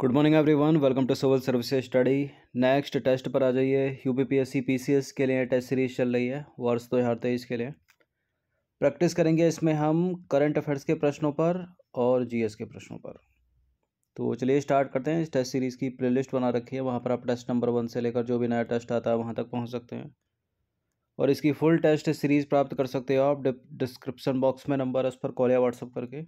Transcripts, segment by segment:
good morning everyone welcome to civil services study next test पर आ जाइए U P P S C P C S के लिए test series चल रही है वर्ष दो हज़ार तेईस के लिए प्रैक्टिस करेंगे इसमें हम करंट अफेयर्स के प्रश्नों पर और जीएस के प्रश्नों पर तो चलिए स्टार्ट करते हैं इस टेस्ट सीरीज़ की लिस्ट बना रखी है वहाँ पर आप टेस्ट नंबर वन से लेकर जो भी नया टेस्ट आता है वहाँ तक पहुँच सकते हैं और इसकी फुल टेस्ट सीरीज़ प्राप्त कर सकते हो आप डिस्क्रिप्शन बॉक्स में नंबर है उस पर कॉल या व्हाट्सअप करके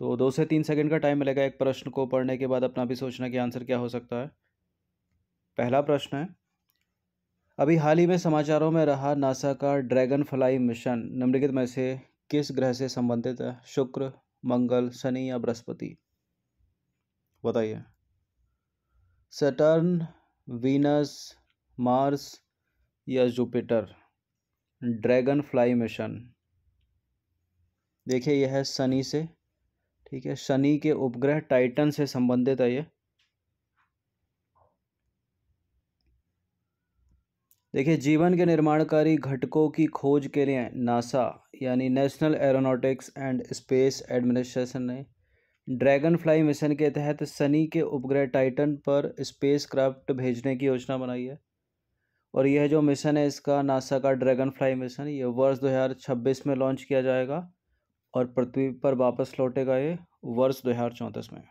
तो दो से तीन सेकंड का टाइम मिलेगा एक प्रश्न को पढ़ने के बाद अपना भी सोचना कि आंसर क्या हो सकता है पहला प्रश्न है अभी हाल ही में समाचारों में रहा नासा का ड्रैगन फ्लाई मिशन निम्नलिखित में से किस ग्रह से संबंधित है शुक्र मंगल शनि या बृहस्पति बताइए सटर्न वीनस मार्स या जुपिटर ड्रैगन फ्लाई मिशन देखिए यह है शनि से ठीक है शनि के उपग्रह टाइटन से संबंधित है ये देखिए जीवन के निर्माणकारी घटकों की खोज के लिए नासा यानी National Aeronautics and Space Administration ने ड्रैगन फ्लाई मिशन के तहत सनी के उपग्रह टाइटन पर स्पेसक्राफ्ट भेजने की योजना बनाई है और यह जो मिशन है इसका नासा का ड्रैगन फ्लाई मिशन ये वर्ष 2026 में लॉन्च किया जाएगा और पृथ्वी पर वापस लौटेगा ये वर्ष दो हज़ार चौंतीस में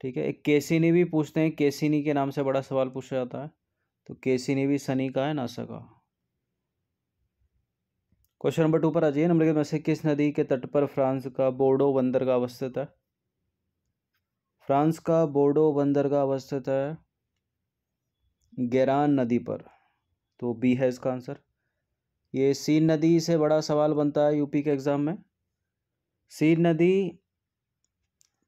ठीक है एक केसिनी भी पूछते हैं केसिनी के नाम से बड़ा सवाल पूछा जाता है तो केसिनी भी सनी का है नासा का क्वेश्चन नंबर टू पर आ जाइए नंबर में से किस नदी के तट पर फ्रांस का बोर्डो बंदरगाह अवस्थित है फ्रांस का बोर्डो बंदरगाह अवस्थित है गैरान नदी पर तो बी है इसका आंसर ये सीन नदी से बड़ा सवाल बनता है यूपी के एग्ज़ाम में सीन नदी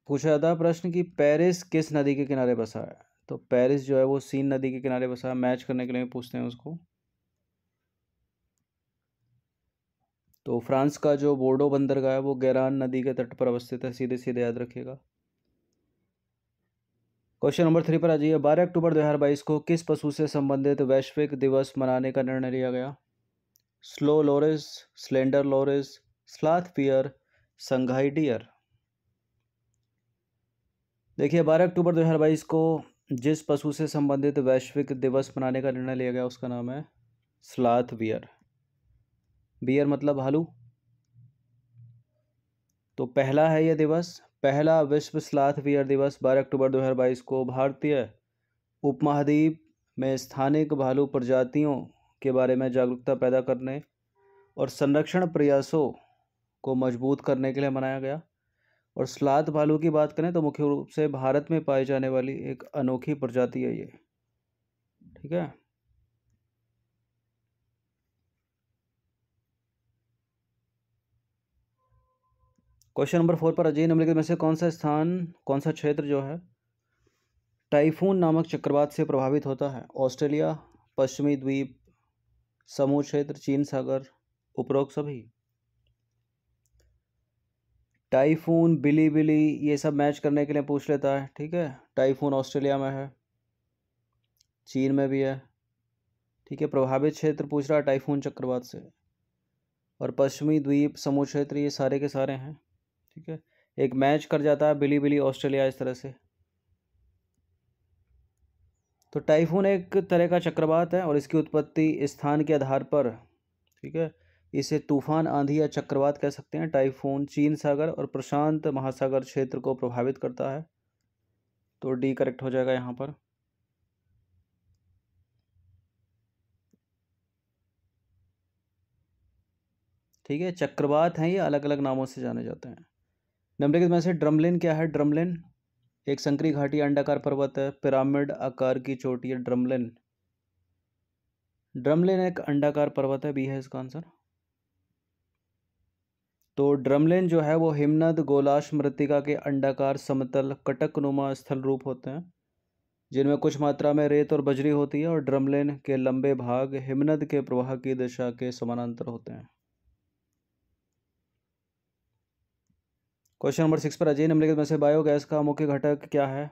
पूछा था प्रश्न कि पेरिस किस नदी के किनारे बसा है तो पेरिस जो है वो सीन नदी के किनारे बसा है मैच करने के लिए पूछते हैं उसको तो फ्रांस का जो बोर्डो बंदरगाह है वो गैरान नदी के तट पर अवस्थित है सीधे सीधे याद रखिएगा क्वेश्चन नंबर थ्री पर आ जाइए बारह अक्टूबर दो हज़ार बाईस को किस पशु से संबंधित वैश्विक दिवस मनाने का निर्णय लिया गया slow loris slender loris sloth bear Sangai deer देखिए 12 अक्टूबर 2022 को जिस पशु से संबंधित वैश्विक दिवस मनाने का निर्णय लिया गया उसका नाम है स्लाथ बियर बियर मतलब भालू तो पहला है यह दिवस पहला विश्व स्लाथ बियर दिवस 12 अक्टूबर 2022 को भारतीय उपमहाद्वीप में स्थानिक भालू प्रजातियों के बारे में जागरूकता पैदा करने और संरक्षण प्रयासों को मजबूत करने के लिए मनाया गया और स्लात भालू की बात करें तो मुख्य रूप से भारत में पाई जाने वाली एक अनोखी प्रजाति है ये ठीक है क्वेश्चन नंबर फोर पर अजय निम्नलिखित में से कौन सा स्थान कौन सा क्षेत्र जो है टाइफून नामक चक्रवात से प्रभावित होता है ऑस्ट्रेलिया पश्चिमी द्वीप समूह क्षेत्र चीन सागर उपरोक्त सभी टाइफून बिली बिली ये सब मैच करने के लिए पूछ लेता है ठीक है टाइफून ऑस्ट्रेलिया में है चीन में भी है ठीक है प्रभावित क्षेत्र पूछ रहा है टाइफून चक्रवात से और पश्चिमी द्वीप समूह क्षेत्र ये सारे के सारे हैं ठीक है एक मैच कर जाता है बिली बिली ऑस्ट्रेलिया इस तरह से तो टाइफून एक तरह का चक्रवात है और इसकी उत्पत्ति स्थान के आधार पर ठीक है इसे तूफान आंधी या चक्रवात कह सकते हैं टाइफून चीन सागर और प्रशांत महासागर क्षेत्र को प्रभावित करता है तो डी करेक्ट हो जाएगा यहाँ पर ठीक है चक्रवात हैं ये अलग अलग नामों से जाने जाते हैं नंबर एक में से ड्रमलिन क्या है ड्रमलिन एक संकरी घाटी अंडाकार पर्वत है पिरामिड आकार की चोटी है ड्रमलिन ड्रमलिन एक अंडाकार पर्वत है बी है इसका आंसर तो ड्रमलिन जो है वो हिमनद गोलाश मृतिका के अंडाकार समतल कटक नुमा स्थल रूप होते हैं जिनमें कुछ मात्रा में रेत और बजरी होती है और ड्रमलिन के लंबे भाग हिमनद के प्रवाह की दिशा के समानांतर होते हैं क्वेश्चन नंबर सिक्स पर अजय निम्नलिखित में से बायोगैस का मुख्य घटक क्या है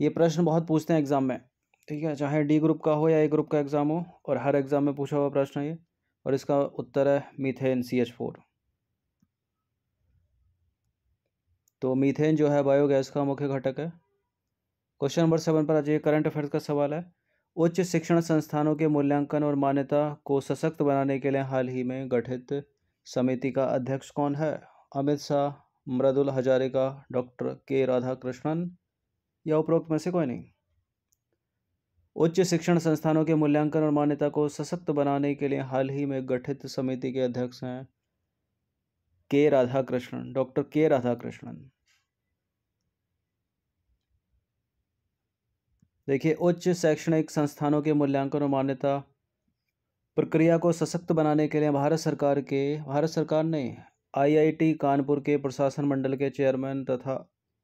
ये प्रश्न बहुत पूछते हैं एग्जाम में ठीक है चाहे डी ग्रुप का हो या ए ग्रुप का एग्ज़ाम हो और हर एग्ज़ाम में पूछा हुआ प्रश्न है ये और इसका उत्तर है मीथेन सी एच फोर तो मीथेन जो है बायोगैस का मुख्य घटक है क्वेश्चन नंबर सेवन पर अजय करंट अफेयर्स का सवाल है उच्च शिक्षण संस्थानों के मूल्यांकन और मान्यता को सशक्त बनाने के लिए हाल ही में गठित समिति का अध्यक्ष कौन है अमित शाह मृदुल हजारिका डॉक्टर के राधाकृष्णन या उपरोक्त में से कोई नहीं उच्च शिक्षण संस्थानों के मूल्यांकन और मान्यता को सशक्त बनाने के लिए हाल ही में गठित समिति के अध्यक्ष हैं के राधाकृष्णन डॉक्टर के राधाकृष्णन देखिए उच्च शैक्षणिक संस्थानों के मूल्यांकन और मान्यता प्रक्रिया को सशक्त बनाने के लिए भारत सरकार के भारत सरकार ने आईआईटी कानपुर के प्रशासन मंडल के चेयरमैन तथा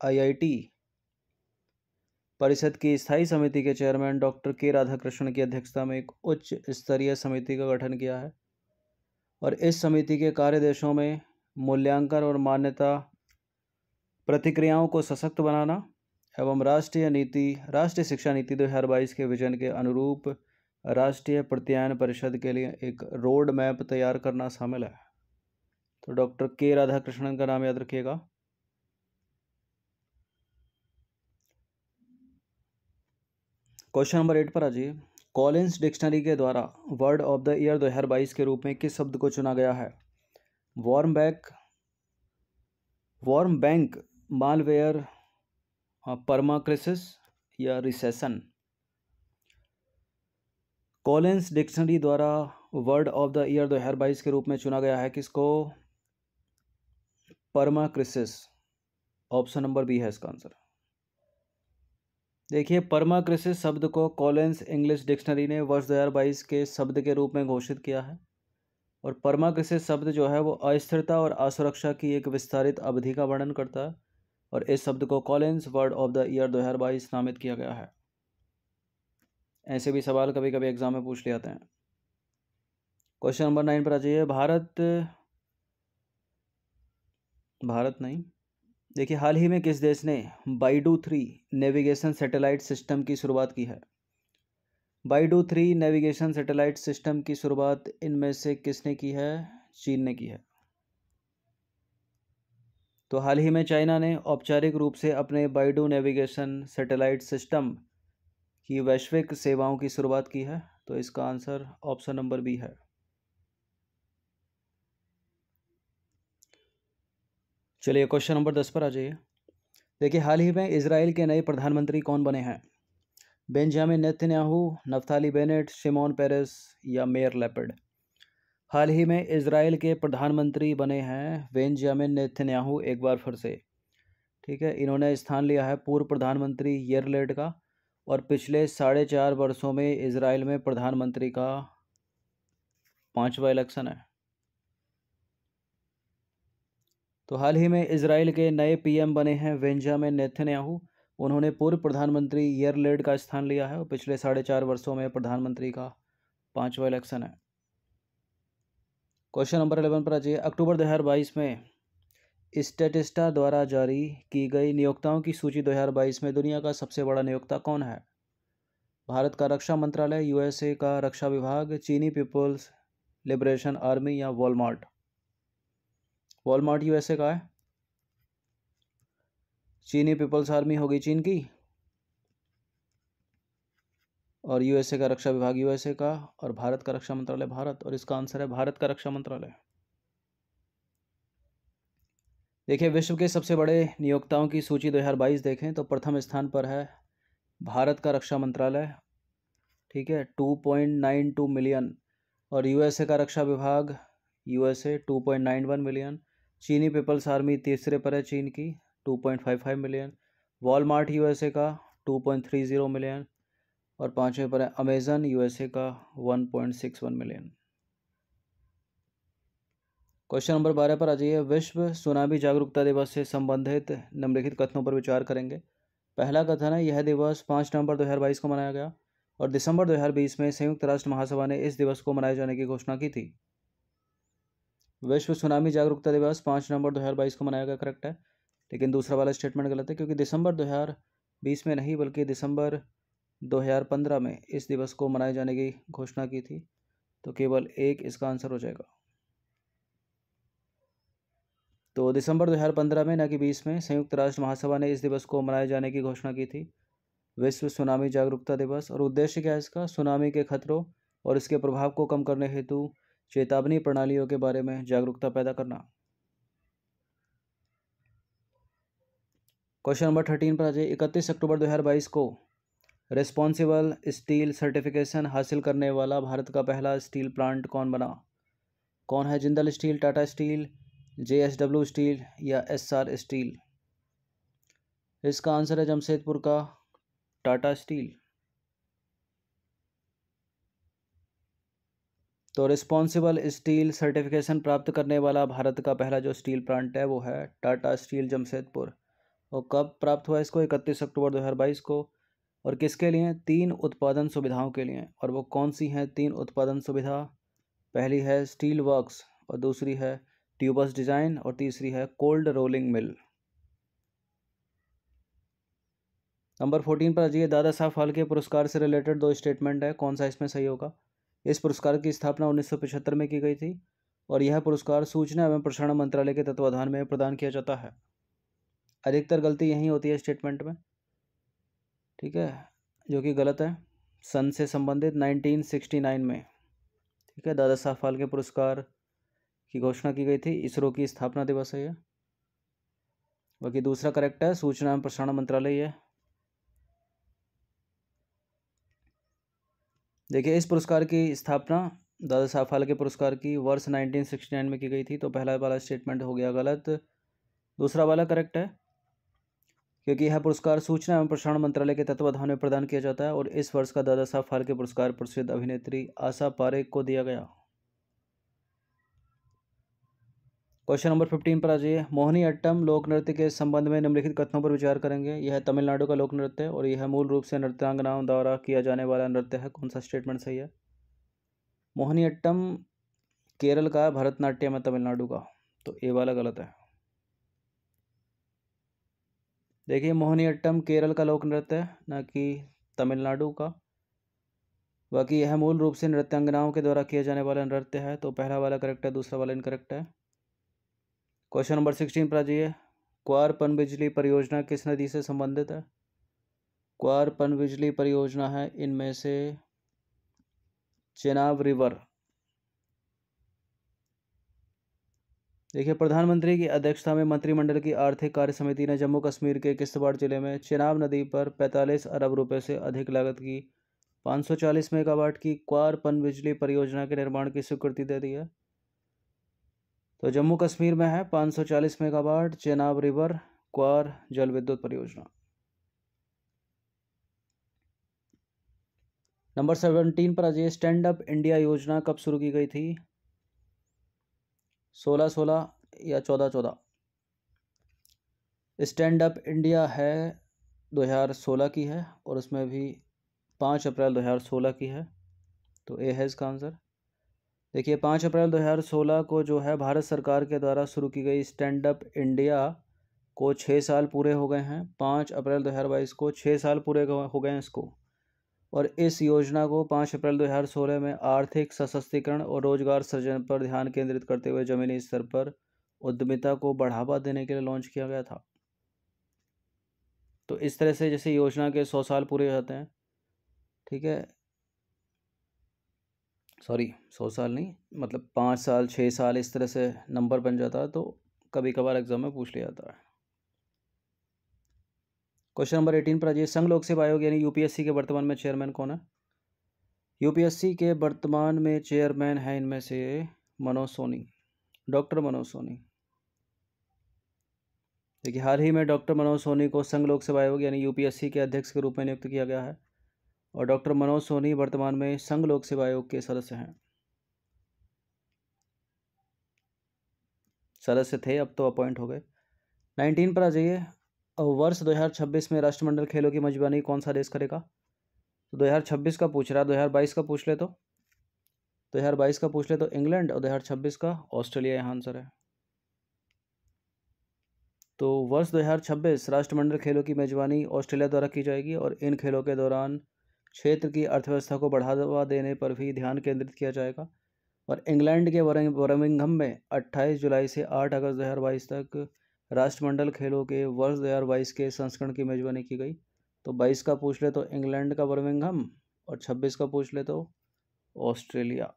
आईआईटी परिषद की स्थायी समिति के चेयरमैन डॉक्टर के राधाकृष्णन की अध्यक्षता में एक उच्च स्तरीय समिति का गठन किया है और इस समिति के कार्यदेशों में मूल्यांकन और मान्यता प्रतिक्रियाओं को सशक्त बनाना एवं राष्ट्रीय नीति राष्ट्रीय शिक्षा नीति दो हज़ार बाईस के विजन के अनुरूप राष्ट्रीय प्रत्यायन परिषद के लिए एक रोड मैप तैयार करना शामिल है तो डॉक्टर के राधा कृष्णन का नाम याद रखिएगा क्वेश्चन नंबर एट पर आ जाइए कॉलिंस डिक्शनरी के द्वारा वर्ड ऑफ द ईयर दो हजार बाईस के रूप में किस शब्द को चुना गया है warm back warm bank malware permacrisis या रिसेशन कॉलिंस डिक्शनरी द्वारा वर्ड ऑफ द ईयर दो हजार बाईस के रूप में चुना गया है किसको परमाक्रिसिस ऑप्शन नंबर बी है इसका आंसर देखिए परमाक्रिसिस शब्द को कॉलेंस इंग्लिश डिक्शनरी ने वर्ष बाईस के शब्द के रूप में घोषित किया है और परमाक्रिसिस शब्द जो है वो अस्थिरता और असुरक्षा की एक विस्तारित अवधि का वर्णन करता है और इस शब्द को Collins word of the year बाईस नामित किया गया है ऐसे भी सवाल कभी कभी एग्जाम में पूछ ले जाते हैं क्वेश्चन नंबर नाइन पर आ जाइए भारत भारत नहीं देखिए हाल ही में किस देश ने BeiDou three navigation satellite system की शुरुआत की है BeiDou three navigation satellite system की शुरुआत इनमें से किसने की है चीन ने की है तो हाल ही में चाइना ने औपचारिक रूप से अपने बाइडू नेविगेशन सैटेलाइट सिस्टम की वैश्विक सेवाओं की शुरुआत की है तो इसका आंसर ऑप्शन नंबर बी है चलिए क्वेश्चन नंबर दस पर आ जाइए देखिए हाल ही में इसराइल के नए प्रधानमंत्री कौन बने हैं Benjamin Netanyahu Naftali Bennett Shimon Peres या मेयर लेपर्ड हाल ही में इसराइल के प्रधानमंत्री बने हैं बेंजामिन नेतन्याहू एक बार फिर से ठीक है इन्होंने स्थान लिया है पूर्व प्रधानमंत्री यरलेट का और पिछले साढ़े चार वर्षों में इसराइल में प्रधानमंत्री का पाँचवा इलेक्शन है तो हाल ही में इसराइल के नए पीएम बने हैं वेंजामिन नेथन्याहू उन्होंने पूर्व प्रधानमंत्री यरलेड का स्थान लिया है और पिछले साढ़े चार वर्षों में प्रधानमंत्री का पाँचवा इलेक्शन है क्वेश्चन नंबर अलेवन पर अजय अक्टूबर बाईस में स्टेटिस्टा द्वारा जारी की गई नियोक्ताओं की सूची बाईस में दुनिया का सबसे बड़ा नियोक्ता कौन है भारत का रक्षा मंत्रालय यूएसए का रक्षा विभाग चीनी पीपल्स लिबरेशन आर्मी या वॉलमार्ट वॉलमार्ट यूएसए का है चीनी पीपल्स आर्मी होगी चीन की और यूएसए का रक्षा विभाग यूएसए का और भारत का रक्षा मंत्रालय भारत और इसका आंसर है भारत का रक्षा मंत्रालय देखिए विश्व के सबसे बड़े नियोक्ताओं की सूची 2022 देखें तो प्रथम स्थान पर है भारत का रक्षा मंत्रालय ठीक है 2.92 मिलियन और यूएसए का रक्षा विभाग यूएसए 2.91 मिलियन चीनी पीपल्स आर्मी तीसरे पर है चीन की 2.55 मिलियन वॉलमार्ट यूएसए का 2.30 मिलियन और पाँचवें पर है अमेज़न यूएसए का 1.61 मिलियन क्वेश्चन नंबर बारह पर आ जाइए विश्व सुनामी जागरूकता दिवस से संबंधित निम्नलिखित कथनों पर विचार करेंगे पहला कथन है यह दिवस पाँच नवंबर बाईस को मनाया गया और दिसंबर 2020 में संयुक्त राष्ट्र महासभा ने इस दिवस को मनाए जाने की घोषणा की थी विश्व सुनामी जागरूकता दिवस पाँच नवंबर दो को मनाया गया करेक्ट है लेकिन दूसरा वाला स्टेटमेंट गलत है क्योंकि दिसंबर बीस में नहीं बल्कि दिसंबर 2015 में इस दिवस को मनाए जाने की घोषणा की थी तो केवल एक इसका आंसर हो जाएगा तो दिसंबर 2015 में न कि 20 में संयुक्त राष्ट्र महासभा ने इस दिवस को मनाए जाने की घोषणा की थी विश्व सुनामी जागरूकता दिवस और उद्देश्य क्या है इसका सुनामी के खतरों और इसके प्रभाव को कम करने हेतु चेतावनी प्रणालियों के बारे में जागरूकता पैदा करना क्वेश्चन नंबर थर्टीन पर आ जाए इकतीस अक्टूबर दो हजार बाईस को रिस्पॉन्सिबल स्टील सर्टिफिकेशन हासिल करने वाला भारत का पहला स्टील प्लांट कौन बना कौन है Jindal Steel Tata Steel J S W Steel या एस आर स्टील इसका आंसर है जमशेदपुर का टाटा स्टील तो रिस्पॉन्सिबल स्टील सर्टिफिकेशन प्राप्त करने वाला भारत का पहला जो स्टील प्लांट है वो है टाटा स्टील जमशेदपुर और कब प्राप्त हुआ इसको इकतीस अक्टूबर दो को और किसके लिए तीन उत्पादन सुविधाओं के लिए और वो कौन सी हैं तीन उत्पादन सुविधा पहली है स्टील वर्क्स और दूसरी है ट्यूबस डिज़ाइन और तीसरी है cold rolling mill number fourteen पर आ जाइए दादा साहब फालके पुरस्कार से रिलेटेड दो स्टेटमेंट है कौन सा इसमें सही होगा इस पुरस्कार की स्थापना उन्नीस में की गई थी और यह पुरस्कार सूचना एवं प्रसारण मंत्रालय के तत्वाधान में प्रदान किया जाता है अधिकतर गलती यही होती है स्टेटमेंट में ठीक है जो कि गलत है सन से संबंधित 1969 में ठीक है दादा साहब फाल्के पुरस्कार की घोषणा की गई थी इसरो की स्थापना दिवस है यह बाकी दूसरा करेक्ट है सूचना एवं प्रसारण मंत्रालय है देखिए इस पुरस्कार की स्थापना दादा साहब फाल्के पुरस्कार की वर्ष 1969 में की गई थी तो पहला वाला स्टेटमेंट हो गया गलत दूसरा वाला करेक्ट है क्योंकि यह पुरस्कार सूचना एवं प्रसारण मंत्रालय के तत्वाधान में प्रदान किया जाता है और इस वर्ष का दादा साहब फाल्के पुरस्कार प्रसिद्ध अभिनेत्री आशा पारेख को दिया गया क्वेश्चन नंबर फिफ्टीन पर आ जाइए मोहनी अट्टम लोक नृत्य के संबंध में निम्नलिखित कथनों पर विचार करेंगे यह तमिलनाडु का लोक नृत्य है और यह मूल रूप से नृत्यांगनाओं द्वारा किया जाने वाला नृत्य है कौन सा स्टेटमेंट सही है मोहनी अट्टम केरल का भरतनाट्यम है तमिलनाडु का तो ए वाला गलत है देखिए मोहनी अट्टम केरल का लोक नृत्य है न कि तमिलनाडु का बाकी यह मूल रूप से नृत्यांगनाओं के द्वारा किया जाने वाला नृत्य है तो पहला वाला करेक्ट है दूसरा वाला इनकरेक्ट है क्वेश्चन नंबर सिक्सटीन पर आ जाइए क्वार पनबिजली परियोजना किस नदी से संबंधित है क्वार पनबिजली परियोजना है इनमें से चेनाब रिवर देखिए प्रधानमंत्री की अध्यक्षता में मंत्रिमंडल की आर्थिक कार्य समिति ने जम्मू कश्मीर के किश्तवाड़ जिले में चेनाब नदी पर 45 अरब रुपए से अधिक लागत की 540 मेगावाट की क्वार पनबिजली परियोजना के निर्माण की स्वीकृति दे दी है तो जम्मू कश्मीर में है 540 मेगावाट चेनाब रिवर क्वार जल विद्युत परियोजना नंबर सेवनटीन पर आज स्टैंड अप इंडिया योजना कब शुरू की गई थी सोलह सोलह या चौदह चौदह स्टैंड अप इंडिया है 2016 की है और उसमें भी पाँच अप्रैल 2016 की है तो ए है इसका आंसर देखिए पाँच अप्रैल 2016 को जो है भारत सरकार के द्वारा शुरू की गई स्टैंड अप इंडिया को छः साल पूरे हो गए हैं पाँच अप्रैल 2022 को छः साल पूरे हो गए हैं इसको और इस योजना को पाँच अप्रैल 2016 में आर्थिक सशक्तिकरण और रोजगार सृजन पर ध्यान केंद्रित करते हुए जमीनी स्तर पर उद्यमिता को बढ़ावा देने के लिए लॉन्च किया गया था तो इस तरह से जैसे योजना के सौ साल पूरे हो जाते हैं ठीक है सॉरी सौ साल नहीं मतलब पाँच साल छः साल इस तरह से नंबर बन जाता है तो कभी कभार एग्ज़ाम में पूछ लिया जाता है क्वेश्चन नंबर एटीन पर आ जाइए संघ लोक सेवा आयोग यानी यूपीएससी के वर्तमान में चेयरमैन कौन है यूपीएससी के वर्तमान में चेयरमैन हैं इनमें से मनोज सोनी डॉक्टर मनोज सोनी देखिए हाल ही में डॉक्टर मनोज सोनी को संघ लोक सेवा आयोग यानी यूपीएससी के अध्यक्ष के रूप में नियुक्त किया गया है और डॉक्टर मनोज सोनी वर्तमान में संघ लोक सेवा आयोग के सदस्य हैं सदस्य थे अब तो अपॉइंट हो गए नाइनटीन पर आ जाइए वर्ष 2026 में राष्ट्रमंडल खेलों की मेजबानी कौन सा देश करेगा तो 2026 का पूछ रहा हजार बाईस का पूछ ले तो बाईस का पूछ ले तो इंग्लैंड और छब्बीस का ऑस्ट्रेलिया यहाँ आंसर है तो वर्ष 2026 राष्ट्रमंडल खेलों की मेजबानी ऑस्ट्रेलिया द्वारा की जाएगी और इन खेलों के दौरान क्षेत्र की अर्थव्यवस्था को बढ़ावा देने पर भी ध्यान केंद्रित किया जाएगा और इंग्लैंड के बर्मिंघम में 28 जुलाई से 8 अगस्त 2022 तक राष्ट्रमंडल खेलों के वर्ष 2022 के संस्करण की मेजबानी की गई तो 22 का पूछ ले तो इंग्लैंड का बर्मिंघम और 26 का पूछ ले तो ऑस्ट्रेलिया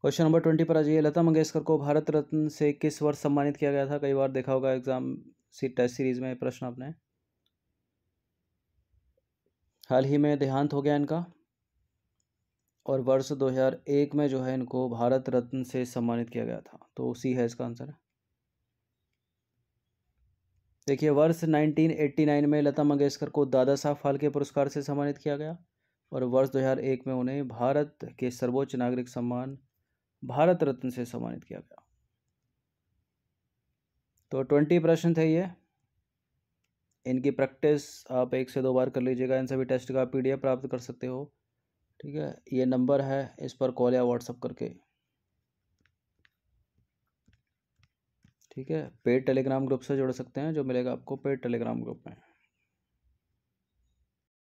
क्वेश्चन नंबर ट्वेंटी पर आ जाइए लता मंगेशकर को भारत रत्न से किस वर्ष सम्मानित किया गया था कई बार देखा होगा एग्जाम सी टेस्ट सीरीज में प्रश्न अपने हाल ही में देहांत हो गया इनका और वर्ष 2001 में जो है इनको भारत रत्न से सम्मानित किया गया था तो सी है इसका आंसर देखिए वर्ष 1989 में लता मंगेशकर को दादा साहब फाल्के पुरस्कार से सम्मानित किया गया और वर्ष 2001 में उन्हें भारत के सर्वोच्च नागरिक सम्मान भारत रत्न से सम्मानित किया गया तो ट्वेंटी प्रश्न थे ये इनकी प्रैक्टिस आप एक से दो बार कर लीजिएगा इन सभी टेस्ट का पीडीएफ प्राप्त कर सकते हो ठीक है ये नंबर है इस पर कॉल या व्हाट्सअप करके ठीक है पेड टेलीग्राम ग्रुप से जुड़ सकते हैं जो मिलेगा आपको पेड टेलीग्राम ग्रुप में